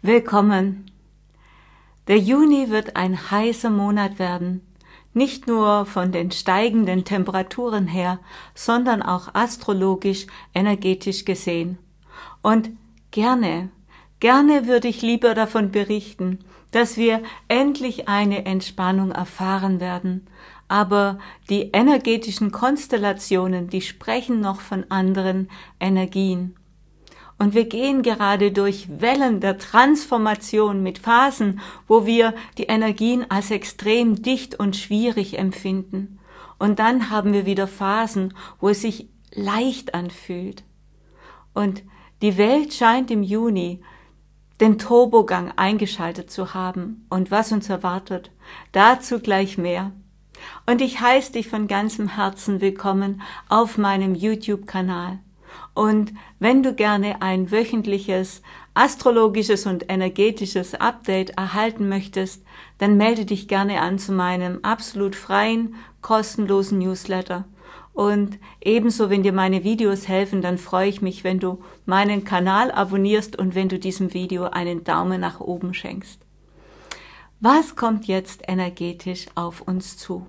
Willkommen! Der Juni wird ein heißer Monat werden, nicht nur von den steigenden Temperaturen her, sondern auch astrologisch, energetisch gesehen. Und gerne, gerne würde ich lieber davon berichten, dass wir endlich eine Entspannung erfahren werden, aber die energetischen Konstellationen, die sprechen noch von anderen Energien. Und wir gehen gerade durch Wellen der Transformation mit Phasen, wo wir die Energien als extrem dicht und schwierig empfinden. Und dann haben wir wieder Phasen, wo es sich leicht anfühlt. Und die Welt scheint im Juni den Turbogang eingeschaltet zu haben und was uns erwartet. Dazu gleich mehr. Und ich heiße dich von ganzem Herzen willkommen auf meinem YouTube-Kanal. Und wenn du gerne ein wöchentliches astrologisches und energetisches Update erhalten möchtest, dann melde dich gerne an zu meinem absolut freien, kostenlosen Newsletter. Und ebenso, wenn dir meine Videos helfen, dann freue ich mich, wenn du meinen Kanal abonnierst und wenn du diesem Video einen Daumen nach oben schenkst. Was kommt jetzt energetisch auf uns zu?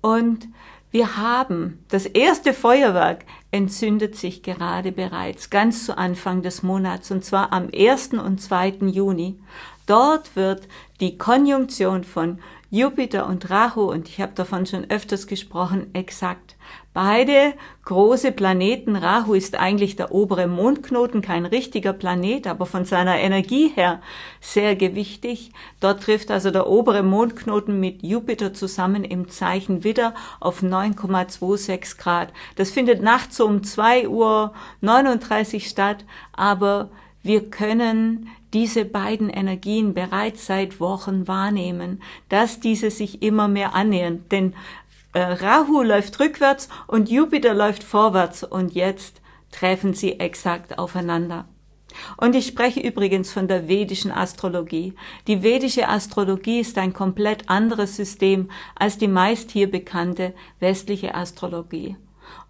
Und wir haben das erste Feuerwerk entzündet sich gerade bereits ganz zu Anfang des Monats, und zwar am 1. und 2. Juni. Dort wird die Konjunktion von Jupiter und Rahu, und ich habe davon schon öfters gesprochen, exakt. Beide große Planeten, Rahu ist eigentlich der obere Mondknoten, kein richtiger Planet, aber von seiner Energie her sehr gewichtig. Dort trifft also der obere Mondknoten mit Jupiter zusammen im Zeichen Widder auf 9,26 Grad. Das findet nachts um 2 Uhr 39 statt, aber wir können diese beiden Energien bereits seit Wochen wahrnehmen, dass diese sich immer mehr annähern. Denn äh, Rahu läuft rückwärts und Jupiter läuft vorwärts und jetzt treffen sie exakt aufeinander. Und ich spreche übrigens von der vedischen Astrologie. Die vedische Astrologie ist ein komplett anderes System als die meist hier bekannte westliche Astrologie.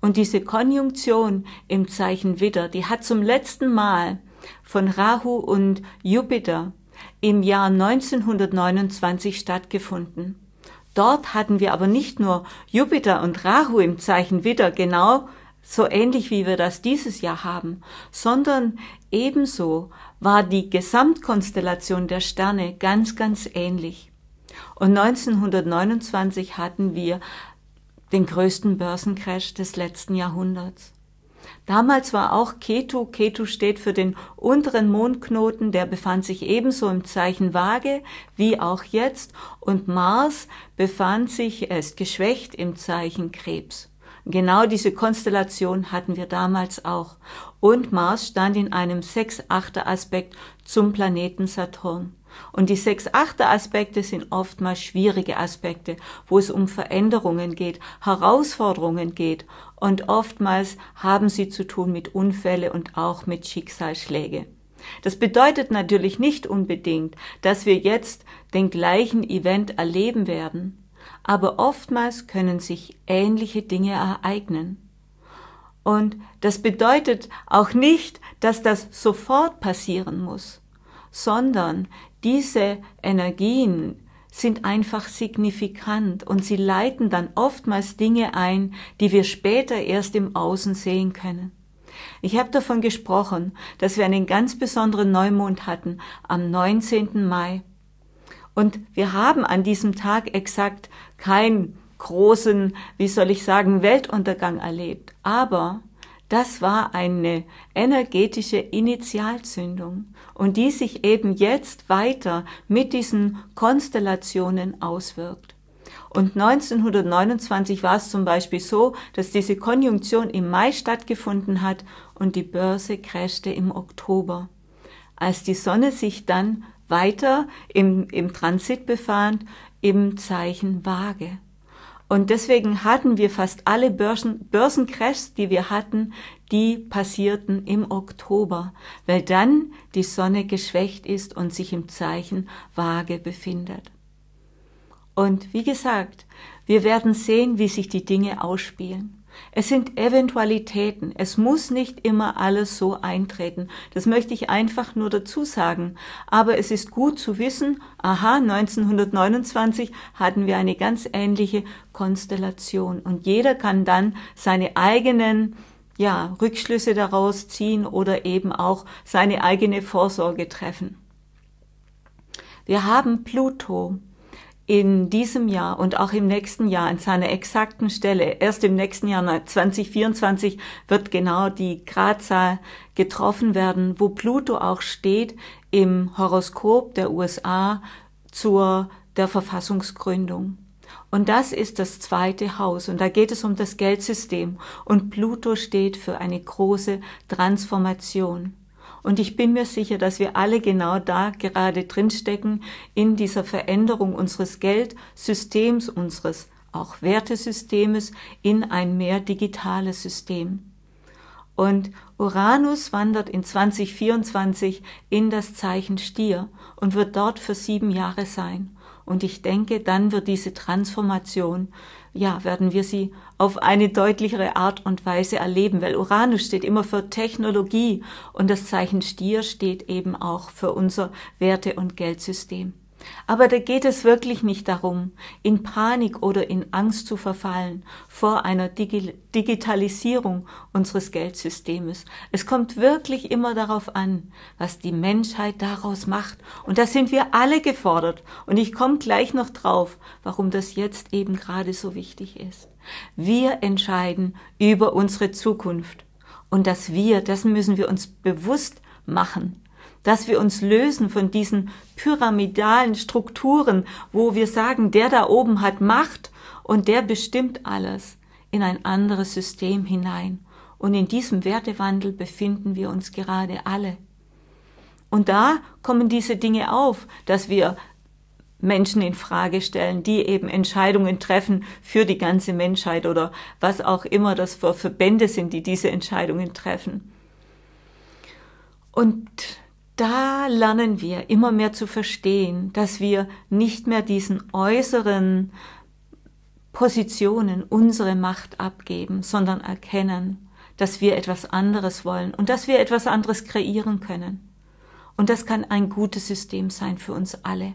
Und diese Konjunktion im Zeichen Widder, die hat zum letzten Mal von Rahu und Jupiter im Jahr 1929 stattgefunden. Dort hatten wir aber nicht nur Jupiter und Rahu im Zeichen Widder, genau so ähnlich wie wir das dieses Jahr haben, sondern ebenso war die Gesamtkonstellation der Sterne ganz, ganz ähnlich. Und 1929 hatten wir den größten Börsencrash des letzten Jahrhunderts. Damals war auch Ketu, Ketu steht für den unteren Mondknoten, der befand sich ebenso im Zeichen Waage wie auch jetzt und Mars befand sich, erst geschwächt im Zeichen Krebs. Genau diese Konstellation hatten wir damals auch. Und Mars stand in einem 6-8er Aspekt zum Planeten Saturn. Und die sechs achte Aspekte sind oftmals schwierige Aspekte, wo es um Veränderungen geht, Herausforderungen geht. Und oftmals haben sie zu tun mit Unfälle und auch mit Schicksalsschläge. Das bedeutet natürlich nicht unbedingt, dass wir jetzt den gleichen Event erleben werden, aber oftmals können sich ähnliche Dinge ereignen. Und das bedeutet auch nicht, dass das sofort passieren muss, sondern diese Energien sind einfach signifikant und sie leiten dann oftmals Dinge ein, die wir später erst im Außen sehen können. Ich habe davon gesprochen, dass wir einen ganz besonderen Neumond hatten am 19. Mai. Und wir haben an diesem Tag exakt keinen großen, wie soll ich sagen, Weltuntergang erlebt. Aber das war eine energetische Initialzündung und die sich eben jetzt weiter mit diesen Konstellationen auswirkt. Und 1929 war es zum Beispiel so, dass diese Konjunktion im Mai stattgefunden hat und die Börse crashte im Oktober. Als die Sonne sich dann weiter im, im Transit befand, im Zeichen Waage. Und deswegen hatten wir fast alle Börsen, Börsencrashs, die wir hatten, die passierten im Oktober, weil dann die Sonne geschwächt ist und sich im Zeichen Waage befindet. Und wie gesagt, wir werden sehen, wie sich die Dinge ausspielen. Es sind Eventualitäten. Es muss nicht immer alles so eintreten. Das möchte ich einfach nur dazu sagen. Aber es ist gut zu wissen, aha, 1929 hatten wir eine ganz ähnliche Konstellation. Und jeder kann dann seine eigenen ja, Rückschlüsse daraus ziehen oder eben auch seine eigene Vorsorge treffen. Wir haben Pluto in diesem Jahr und auch im nächsten Jahr an seiner exakten Stelle, erst im nächsten Jahr 2024 wird genau die Gradzahl getroffen werden, wo Pluto auch steht im Horoskop der USA zur der Verfassungsgründung. Und das ist das zweite Haus. Und da geht es um das Geldsystem. Und Pluto steht für eine große Transformation. Und ich bin mir sicher, dass wir alle genau da gerade drinstecken, in dieser Veränderung unseres Geldsystems, unseres auch Wertesystems in ein mehr digitales System. Und Uranus wandert in 2024 in das Zeichen Stier und wird dort für sieben Jahre sein. Und ich denke, dann wird diese Transformation ja, werden wir sie auf eine deutlichere Art und Weise erleben, weil Uranus steht immer für Technologie und das Zeichen Stier steht eben auch für unser Werte- und Geldsystem. Aber da geht es wirklich nicht darum, in Panik oder in Angst zu verfallen vor einer Digi Digitalisierung unseres Geldsystems. Es kommt wirklich immer darauf an, was die Menschheit daraus macht. Und da sind wir alle gefordert. Und ich komme gleich noch drauf, warum das jetzt eben gerade so wichtig ist. Wir entscheiden über unsere Zukunft. Und dass wir, dessen müssen wir uns bewusst machen dass wir uns lösen von diesen pyramidalen Strukturen, wo wir sagen, der da oben hat Macht und der bestimmt alles in ein anderes System hinein. Und in diesem Wertewandel befinden wir uns gerade alle. Und da kommen diese Dinge auf, dass wir Menschen in Frage stellen, die eben Entscheidungen treffen für die ganze Menschheit oder was auch immer das für Verbände sind, die diese Entscheidungen treffen. Und da lernen wir immer mehr zu verstehen, dass wir nicht mehr diesen äußeren Positionen unsere Macht abgeben, sondern erkennen, dass wir etwas anderes wollen und dass wir etwas anderes kreieren können. Und das kann ein gutes System sein für uns alle.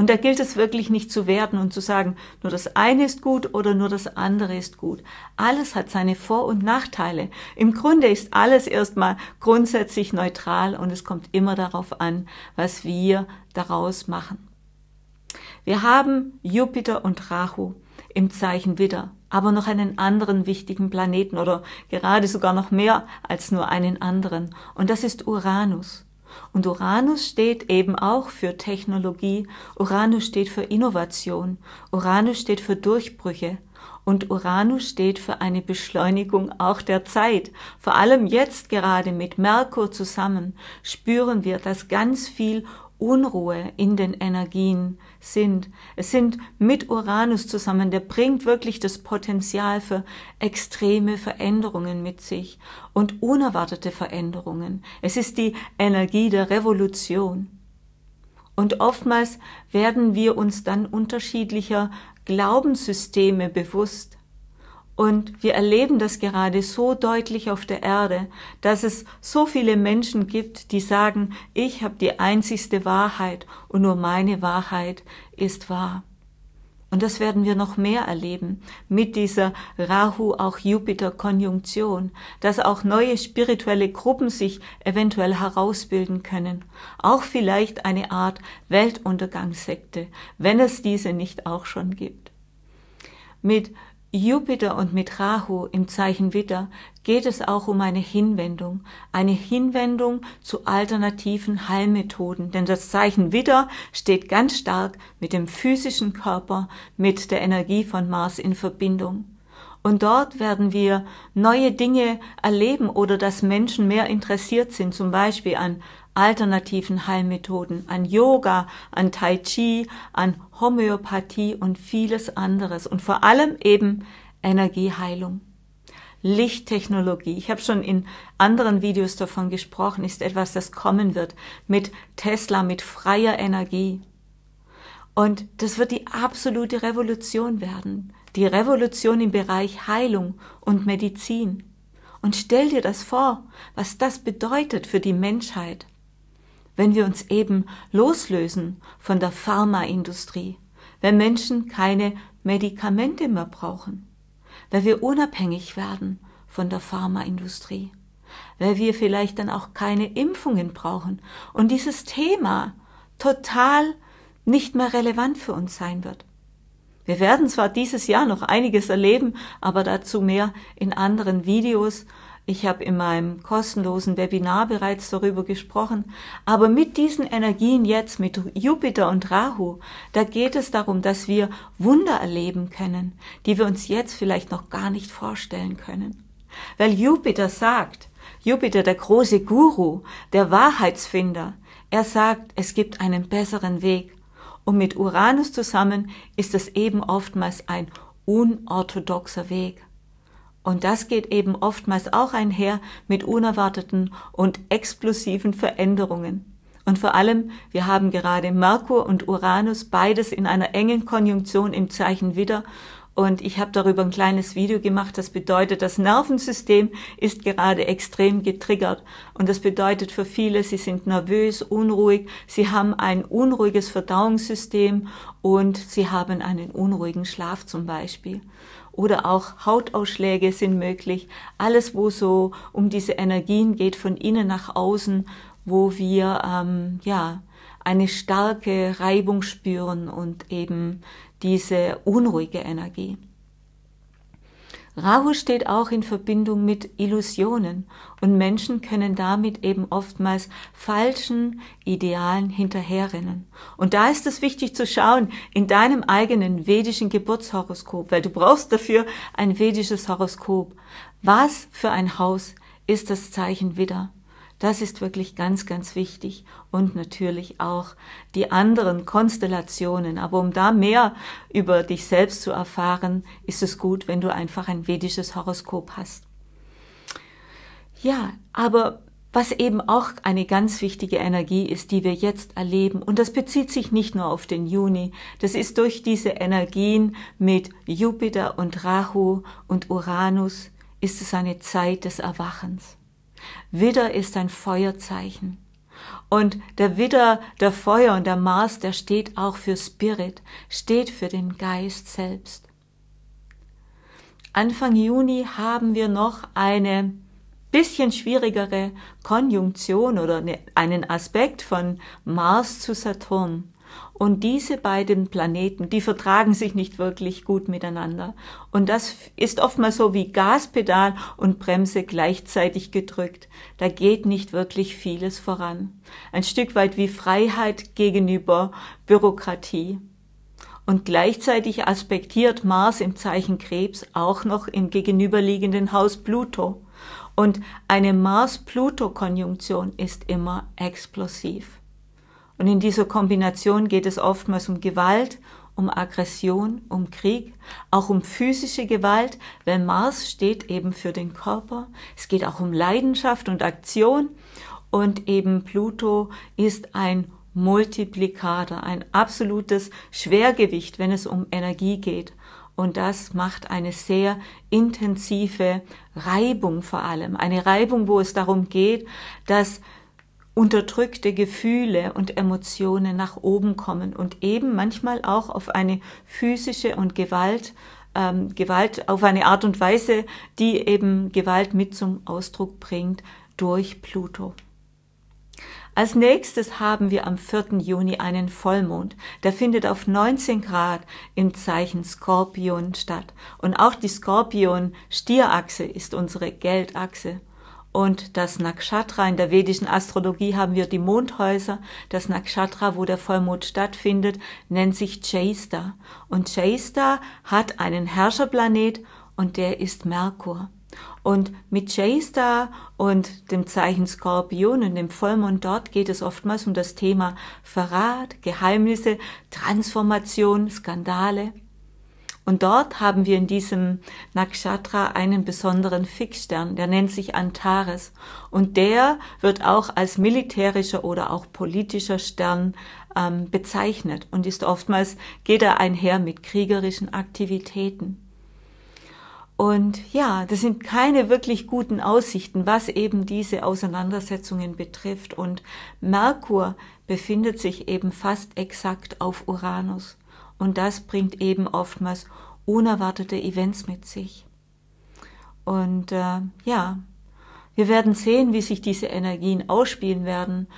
Und da gilt es wirklich nicht zu werten und zu sagen, nur das eine ist gut oder nur das andere ist gut. Alles hat seine Vor- und Nachteile. Im Grunde ist alles erstmal grundsätzlich neutral und es kommt immer darauf an, was wir daraus machen. Wir haben Jupiter und Rahu im Zeichen Widder, aber noch einen anderen wichtigen Planeten oder gerade sogar noch mehr als nur einen anderen. Und das ist Uranus. Und Uranus steht eben auch für Technologie, Uranus steht für Innovation, Uranus steht für Durchbrüche und Uranus steht für eine Beschleunigung auch der Zeit. Vor allem jetzt gerade mit Merkur zusammen spüren wir, dass ganz viel Unruhe in den Energien sind. Es sind mit Uranus zusammen, der bringt wirklich das Potenzial für extreme Veränderungen mit sich und unerwartete Veränderungen. Es ist die Energie der Revolution. Und oftmals werden wir uns dann unterschiedlicher Glaubenssysteme bewusst, und wir erleben das gerade so deutlich auf der Erde, dass es so viele Menschen gibt, die sagen, ich habe die einzigste Wahrheit und nur meine Wahrheit ist wahr. Und das werden wir noch mehr erleben mit dieser Rahu auch Jupiter Konjunktion, dass auch neue spirituelle Gruppen sich eventuell herausbilden können, auch vielleicht eine Art Weltuntergangssekte, wenn es diese nicht auch schon gibt. Mit Jupiter und mit Rahu im Zeichen Witter geht es auch um eine Hinwendung, eine Hinwendung zu alternativen Heilmethoden, denn das Zeichen Witter steht ganz stark mit dem physischen Körper, mit der Energie von Mars in Verbindung. Und dort werden wir neue Dinge erleben oder dass Menschen mehr interessiert sind, zum Beispiel an alternativen Heilmethoden, an Yoga, an Tai Chi, an Homöopathie und vieles anderes. Und vor allem eben Energieheilung. Lichttechnologie, ich habe schon in anderen Videos davon gesprochen, ist etwas, das kommen wird mit Tesla, mit freier Energie. Und das wird die absolute Revolution werden die Revolution im Bereich Heilung und Medizin. Und stell dir das vor, was das bedeutet für die Menschheit, wenn wir uns eben loslösen von der Pharmaindustrie, wenn Menschen keine Medikamente mehr brauchen, weil wir unabhängig werden von der Pharmaindustrie, weil wir vielleicht dann auch keine Impfungen brauchen und dieses Thema total nicht mehr relevant für uns sein wird, wir werden zwar dieses Jahr noch einiges erleben, aber dazu mehr in anderen Videos. Ich habe in meinem kostenlosen Webinar bereits darüber gesprochen. Aber mit diesen Energien jetzt, mit Jupiter und Rahu, da geht es darum, dass wir Wunder erleben können, die wir uns jetzt vielleicht noch gar nicht vorstellen können. Weil Jupiter sagt, Jupiter, der große Guru, der Wahrheitsfinder, er sagt, es gibt einen besseren Weg und mit Uranus zusammen ist es eben oftmals ein unorthodoxer Weg. Und das geht eben oftmals auch einher mit unerwarteten und explosiven Veränderungen. Und vor allem, wir haben gerade Merkur und Uranus beides in einer engen Konjunktion im Zeichen wieder und ich habe darüber ein kleines Video gemacht. Das bedeutet, das Nervensystem ist gerade extrem getriggert. Und das bedeutet für viele, sie sind nervös, unruhig, sie haben ein unruhiges Verdauungssystem und sie haben einen unruhigen Schlaf zum Beispiel oder auch Hautausschläge sind möglich. Alles, wo so um diese Energien geht, von innen nach außen, wo wir ähm, ja eine starke Reibung spüren und eben diese unruhige Energie. Rahu steht auch in Verbindung mit Illusionen und Menschen können damit eben oftmals falschen Idealen hinterherrennen. Und da ist es wichtig zu schauen in deinem eigenen vedischen Geburtshoroskop, weil du brauchst dafür ein vedisches Horoskop. Was für ein Haus ist das Zeichen Widder? Das ist wirklich ganz, ganz wichtig. Und natürlich auch die anderen Konstellationen. Aber um da mehr über dich selbst zu erfahren, ist es gut, wenn du einfach ein vedisches Horoskop hast. Ja, aber was eben auch eine ganz wichtige Energie ist, die wir jetzt erleben. Und das bezieht sich nicht nur auf den Juni. Das ist durch diese Energien mit Jupiter und Rahu und Uranus ist es eine Zeit des Erwachens. Widder ist ein Feuerzeichen. Und der Widder, der Feuer und der Mars, der steht auch für Spirit, steht für den Geist selbst. Anfang Juni haben wir noch eine bisschen schwierigere Konjunktion oder einen Aspekt von Mars zu Saturn. Und diese beiden Planeten, die vertragen sich nicht wirklich gut miteinander. Und das ist oftmals so wie Gaspedal und Bremse gleichzeitig gedrückt. Da geht nicht wirklich vieles voran. Ein Stück weit wie Freiheit gegenüber Bürokratie. Und gleichzeitig aspektiert Mars im Zeichen Krebs auch noch im gegenüberliegenden Haus Pluto. Und eine Mars-Pluto-Konjunktion ist immer explosiv. Und in dieser Kombination geht es oftmals um Gewalt, um Aggression, um Krieg, auch um physische Gewalt, weil Mars steht eben für den Körper. Es geht auch um Leidenschaft und Aktion. Und eben Pluto ist ein Multiplikator, ein absolutes Schwergewicht, wenn es um Energie geht. Und das macht eine sehr intensive Reibung vor allem. Eine Reibung, wo es darum geht, dass unterdrückte Gefühle und Emotionen nach oben kommen und eben manchmal auch auf eine physische und Gewalt, ähm, Gewalt auf eine Art und Weise, die eben Gewalt mit zum Ausdruck bringt durch Pluto. Als nächstes haben wir am 4. Juni einen Vollmond. Der findet auf 19 Grad im Zeichen Skorpion statt. Und auch die Skorpion-Stierachse ist unsere Geldachse und das Nakshatra in der vedischen Astrologie haben wir die Mondhäuser. Das Nakshatra, wo der Vollmond stattfindet, nennt sich Chaista. Und Chaista hat einen Herrscherplanet und der ist Merkur. Und mit Chaista und dem Zeichen Skorpion und dem Vollmond dort geht es oftmals um das Thema Verrat, Geheimnisse, Transformation, Skandale. Und dort haben wir in diesem Nakshatra einen besonderen Fixstern, der nennt sich Antares. Und der wird auch als militärischer oder auch politischer Stern ähm, bezeichnet und ist oftmals, geht er einher mit kriegerischen Aktivitäten. Und ja, das sind keine wirklich guten Aussichten, was eben diese Auseinandersetzungen betrifft. Und Merkur befindet sich eben fast exakt auf Uranus. Und das bringt eben oftmals unerwartete Events mit sich. Und äh, ja, wir werden sehen, wie sich diese Energien ausspielen werden.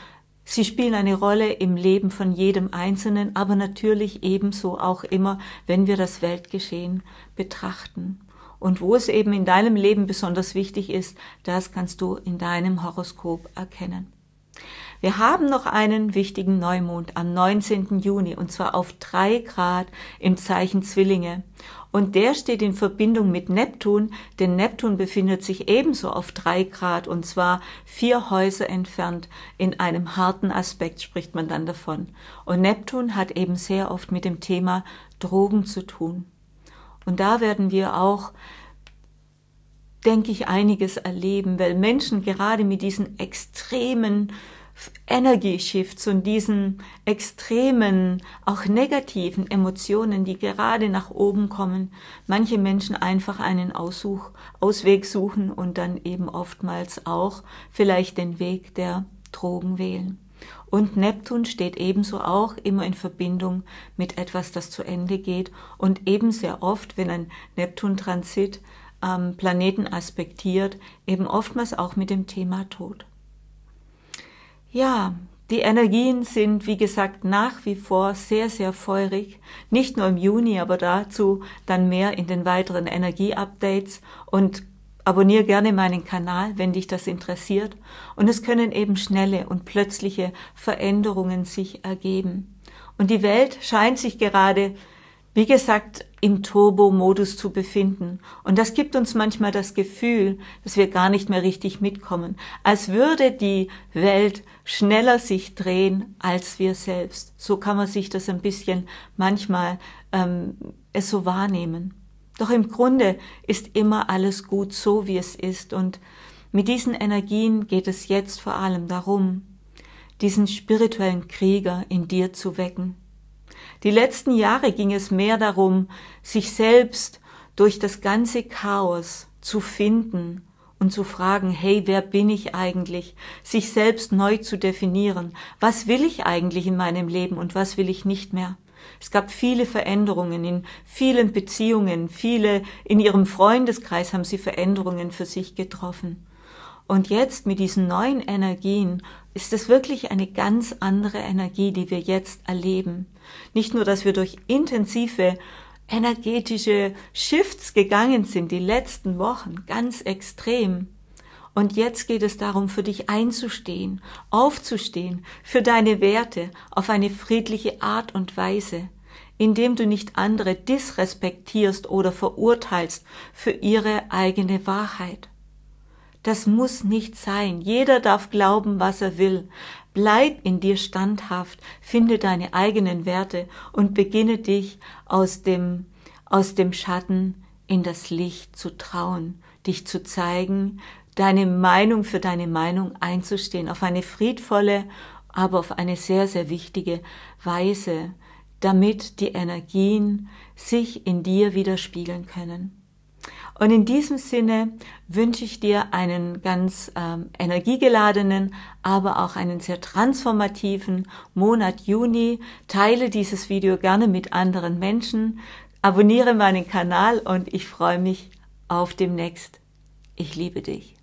Sie spielen eine Rolle im Leben von jedem Einzelnen, aber natürlich ebenso auch immer, wenn wir das Weltgeschehen betrachten. Und wo es eben in deinem Leben besonders wichtig ist, das kannst du in deinem Horoskop erkennen. Wir haben noch einen wichtigen Neumond am 19. Juni und zwar auf drei Grad im Zeichen Zwillinge. Und der steht in Verbindung mit Neptun, denn Neptun befindet sich ebenso auf drei Grad und zwar vier Häuser entfernt. In einem harten Aspekt spricht man dann davon. Und Neptun hat eben sehr oft mit dem Thema Drogen zu tun. Und da werden wir auch denke ich, einiges erleben, weil Menschen gerade mit diesen extremen Energieshifts und diesen extremen, auch negativen Emotionen, die gerade nach oben kommen, manche Menschen einfach einen Aussuch, Ausweg suchen und dann eben oftmals auch vielleicht den Weg der Drogen wählen. Und Neptun steht ebenso auch immer in Verbindung mit etwas, das zu Ende geht und eben sehr oft, wenn ein Neptun-Transit ähm, Planeten aspektiert, eben oftmals auch mit dem Thema Tod. Ja, die Energien sind, wie gesagt, nach wie vor sehr, sehr feurig. Nicht nur im Juni, aber dazu dann mehr in den weiteren Energie-Updates. Und abonniere gerne meinen Kanal, wenn dich das interessiert. Und es können eben schnelle und plötzliche Veränderungen sich ergeben. Und die Welt scheint sich gerade, wie gesagt, im Turbo-Modus zu befinden. Und das gibt uns manchmal das Gefühl, dass wir gar nicht mehr richtig mitkommen, als würde die Welt schneller sich drehen als wir selbst. So kann man sich das ein bisschen manchmal ähm, es so wahrnehmen. Doch im Grunde ist immer alles gut so, wie es ist. Und mit diesen Energien geht es jetzt vor allem darum, diesen spirituellen Krieger in dir zu wecken die letzten Jahre ging es mehr darum, sich selbst durch das ganze Chaos zu finden und zu fragen, hey, wer bin ich eigentlich? Sich selbst neu zu definieren. Was will ich eigentlich in meinem Leben und was will ich nicht mehr? Es gab viele Veränderungen in vielen Beziehungen, viele in ihrem Freundeskreis haben sie Veränderungen für sich getroffen. Und jetzt mit diesen neuen Energien ist es wirklich eine ganz andere Energie, die wir jetzt erleben. Nicht nur, dass wir durch intensive energetische Shifts gegangen sind die letzten Wochen, ganz extrem. Und jetzt geht es darum, für dich einzustehen, aufzustehen, für deine Werte auf eine friedliche Art und Weise, indem du nicht andere disrespektierst oder verurteilst für ihre eigene Wahrheit. Das muss nicht sein. Jeder darf glauben, was er will. Bleib in dir standhaft, finde deine eigenen Werte und beginne dich aus dem, aus dem Schatten in das Licht zu trauen, dich zu zeigen, deine Meinung für deine Meinung einzustehen, auf eine friedvolle, aber auf eine sehr, sehr wichtige Weise, damit die Energien sich in dir widerspiegeln können. Und in diesem Sinne wünsche ich dir einen ganz ähm, energiegeladenen, aber auch einen sehr transformativen Monat Juni. Teile dieses Video gerne mit anderen Menschen. Abonniere meinen Kanal und ich freue mich auf demnächst. Ich liebe dich.